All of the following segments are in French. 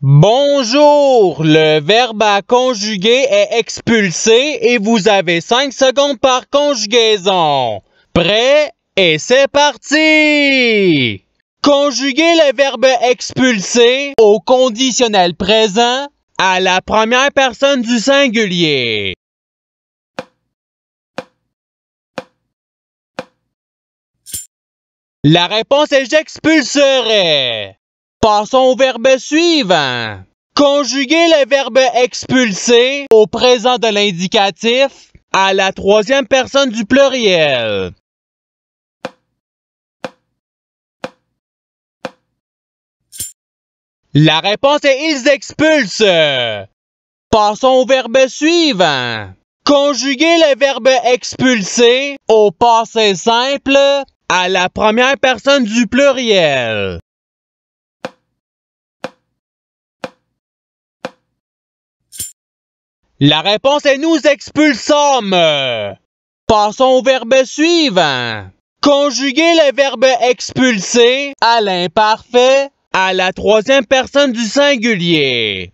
Bonjour! Le verbe à conjuguer est expulsé et vous avez 5 secondes par conjugaison. Prêt? Et c'est parti! Conjuguez le verbe expulser au conditionnel présent à la première personne du singulier. La réponse est j'expulserai. Passons au verbe suivant. Conjuguez le verbe expulser au présent de l'indicatif à la troisième personne du pluriel. La réponse est ils expulsent. Passons au verbe suivant. Conjuguez le verbe expulser au passé simple à la première personne du pluriel. La réponse est nous expulsons ». Passons au verbe suivant. Conjuguez le verbe expulser à l'imparfait à la troisième personne du singulier.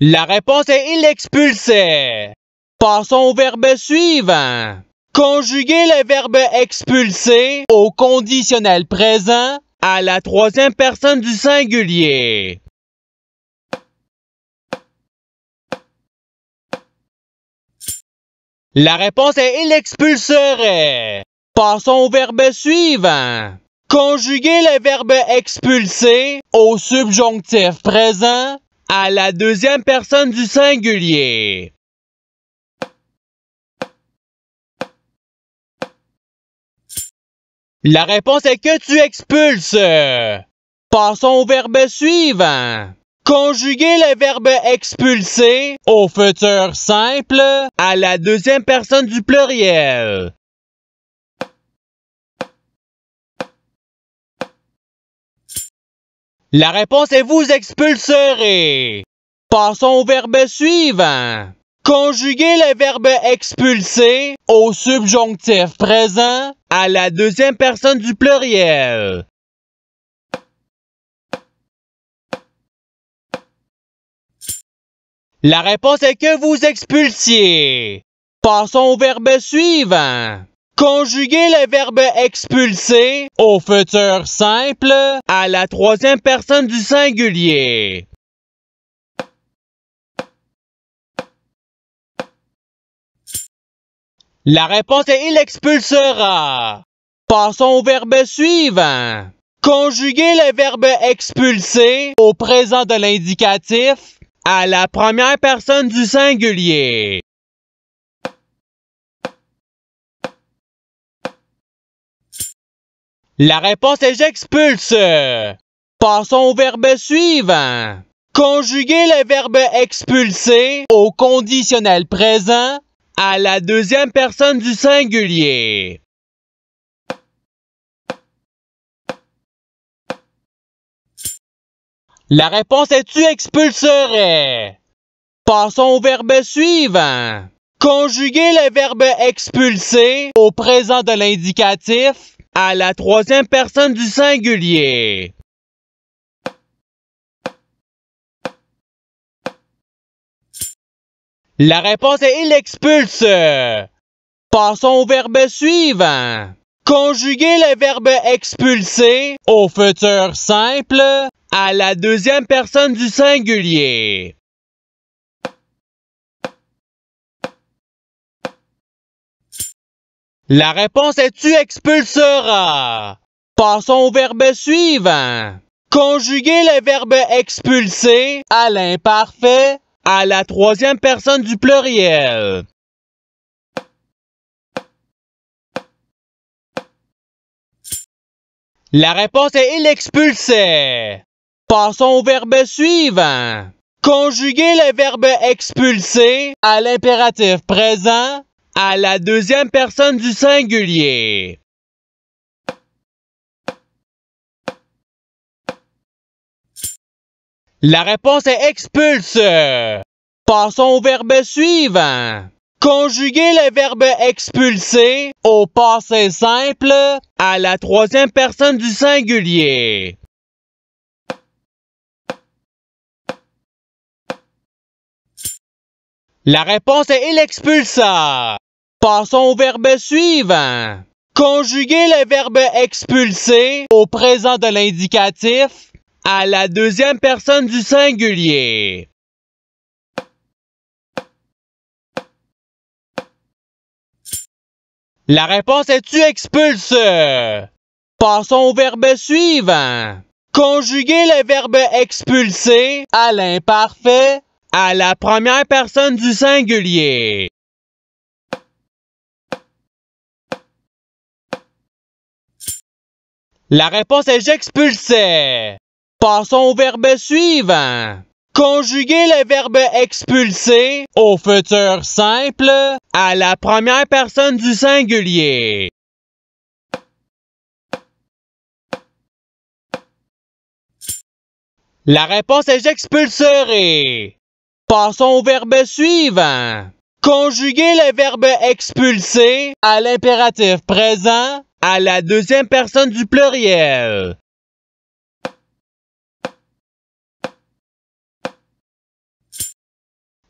La réponse est il expulsait. Passons au verbe suivant. Conjuguez le verbe expulser au conditionnel présent à la troisième personne du singulier. La réponse est il expulserait. Passons au verbe suivant. Conjuguez le verbe expulser au subjonctif présent à la deuxième personne du singulier. La réponse est que tu expulses. Passons au verbe suivant. Conjuguez le verbe expulser au futur simple à la deuxième personne du pluriel. La réponse est vous expulserez. Passons au verbe suivant. Conjuguez le verbe expulser au subjonctif présent à la deuxième personne du pluriel. La réponse est que vous expulsiez. Passons au verbe suivant. Conjuguez le verbe expulser au futur simple à la troisième personne du singulier. La réponse est il expulsera. Passons au verbe suivant. Conjuguez le verbe expulser au présent de l'indicatif à la première personne du singulier. La réponse est j'expulse. Passons au verbe suivant. Conjuguez le verbe expulser au conditionnel présent à la deuxième personne du singulier. La réponse est tu expulserais. Passons au verbe suivant. Conjuguez le verbe expulser au présent de l'indicatif à la troisième personne du singulier. La réponse est il expulse. Passons au verbe suivant. Conjuguer le verbe expulser au futur simple à la deuxième personne du singulier. La réponse est tu expulseras. Passons au verbe suivant. Conjuguer le verbe expulser à l'imparfait à la troisième personne du pluriel. La réponse est il expulsait. Passons au verbe suivant. Conjuguez le verbe expulser à l'impératif présent à la deuxième personne du singulier. La réponse est expulse. Passons au verbe suivant. Conjuguez le verbe expulser au passé simple à la troisième personne du singulier. La réponse est il expulsa. Passons au verbe suivant. Conjuguez le verbe expulser au présent de l'indicatif à la deuxième personne du singulier. La réponse est tu expulse. Passons au verbe suivant. Conjuguer le verbe expulser à l'imparfait à la première personne du singulier. La réponse est j'expulsais. Passons au verbe suivant. Conjuguez le verbe expulser au futur simple à la première personne du singulier. La réponse est j'expulserai. Passons au verbe suivant. Conjuguez le verbe expulser à l'impératif présent à la deuxième personne du pluriel.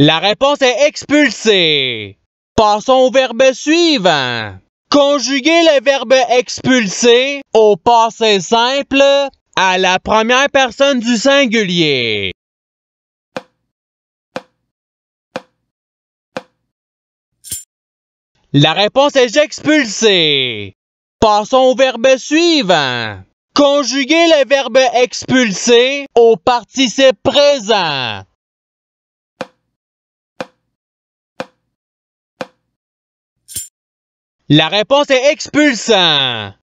La réponse est expulsée. Passons au verbe suivant. Conjuguer le verbe expulser au passé simple à la première personne du singulier. La réponse est j'expulser ». Passons au verbe suivant. Conjuguer le verbe expulser au participe présent. La réponse est expulsant.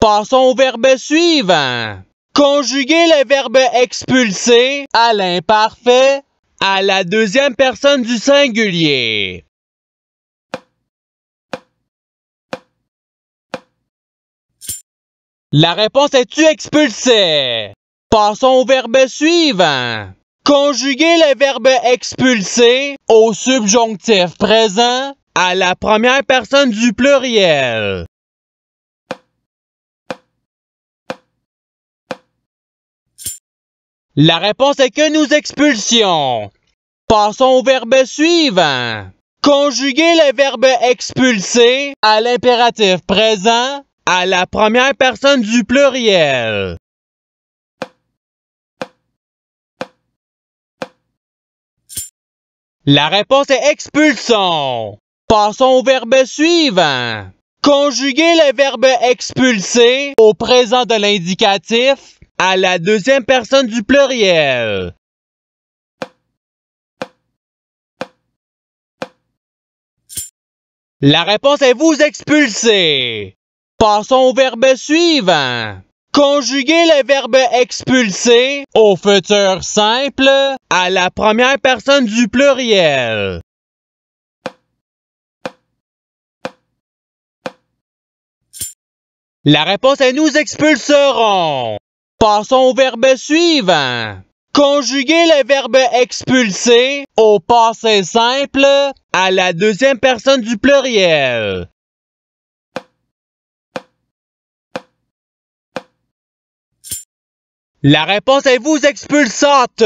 Passons au verbe suivant. Conjuguez le verbe expulser à l'imparfait à la deuxième personne du singulier. La réponse est tu expulsé. Passons au verbe suivant. Conjuguez le verbe expulser au subjonctif présent à la première personne du pluriel. La réponse est que nous expulsions. Passons au verbe suivant. Conjuguez le verbe expulser à l'impératif présent à la première personne du pluriel. La réponse est expulsons. Passons au verbe suivant. Conjuguez le verbe expulser au présent de l'indicatif à la deuxième personne du pluriel. La réponse est vous expulser. Passons au verbe suivant. Conjuguez le verbe expulser au futur simple à la première personne du pluriel. La réponse est nous expulserons. Passons au verbe suivant. Conjuguez le verbe expulser au passé simple à la deuxième personne du pluriel. La réponse est vous expulsante.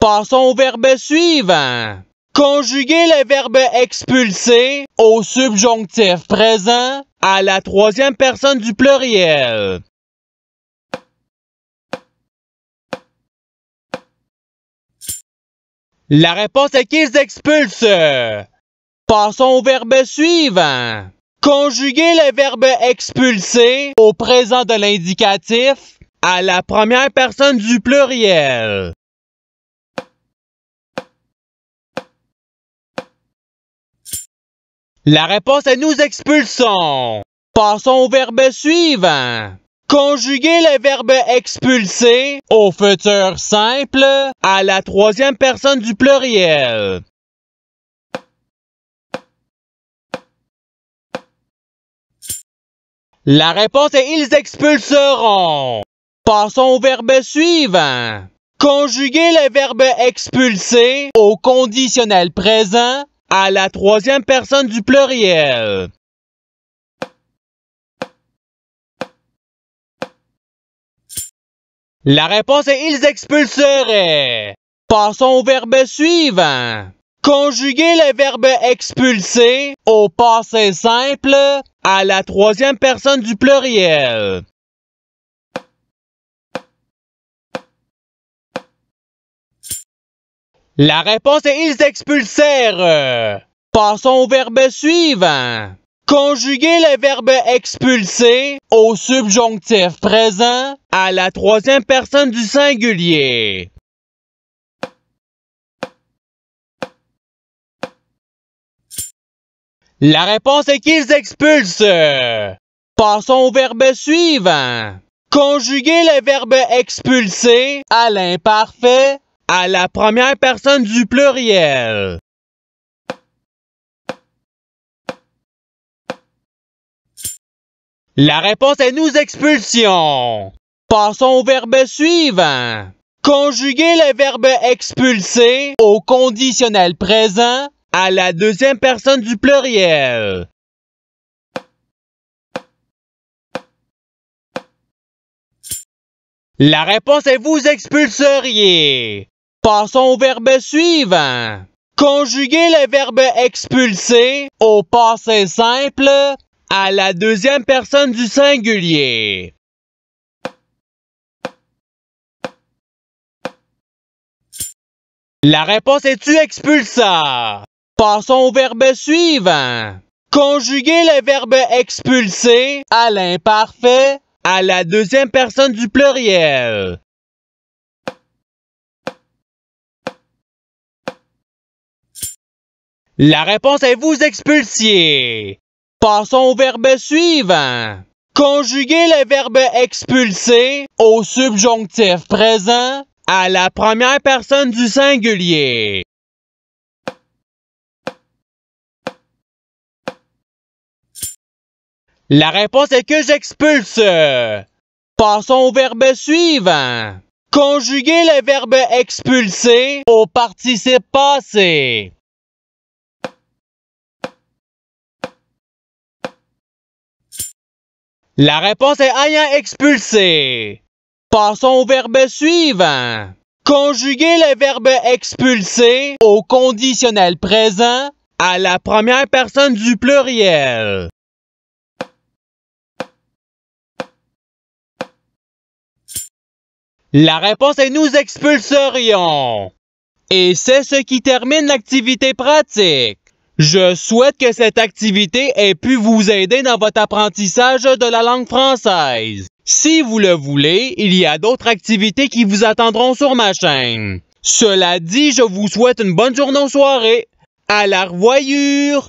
Passons au verbe suivant. Conjuguez le verbe expulser au subjonctif présent à la troisième personne du pluriel. La réponse est qu'ils expulsent. Passons au verbe suivant. Conjuguez le verbe expulser au présent de l'indicatif à la première personne du pluriel. La réponse est nous expulsons. Passons au verbe suivant. Conjuguer le verbe expulser au futur simple à la troisième personne du pluriel. La réponse est ils expulseront. Passons au verbe suivant. Conjuguer le verbe expulser au conditionnel présent à la troisième personne du pluriel. La réponse est ils expulseraient. Passons au verbe suivant. Conjuguez le verbe expulser au passé simple à la troisième personne du pluriel. La réponse est ils expulsèrent. Passons au verbe suivant. Conjuguez le verbe expulser au subjonctif présent à la troisième personne du singulier. La réponse est qu'ils expulsent. Passons au verbe suivant. Conjuguez le verbe expulser à l'imparfait à la première personne du pluriel. La réponse est nous expulsions. Passons au verbe suivant. Conjuguez le verbe expulser au conditionnel présent à la deuxième personne du pluriel. La réponse est vous expulseriez. Passons au verbe suivant. Conjuguez le verbe expulser au passé simple à la deuxième personne du singulier. La réponse est tu expulsa. Passons au verbe suivant. Conjuguez le verbe expulser à l'imparfait à la deuxième personne du pluriel. La réponse est vous expulsiez. Passons au verbe suivant. Conjuguez le verbe expulser au subjonctif présent à la première personne du singulier. La réponse est que j'expulse. Passons au verbe suivant. Conjuguez le verbe expulser au participe passé La réponse est ayant expulsé. Passons au verbe suivant. Conjuguez le verbe expulser au conditionnel présent à la première personne du pluriel. La réponse est nous expulserions. Et c'est ce qui termine l'activité pratique. Je souhaite que cette activité ait pu vous aider dans votre apprentissage de la langue française. Si vous le voulez, il y a d'autres activités qui vous attendront sur ma chaîne. Cela dit, je vous souhaite une bonne journée ou soirée. À la revoyure!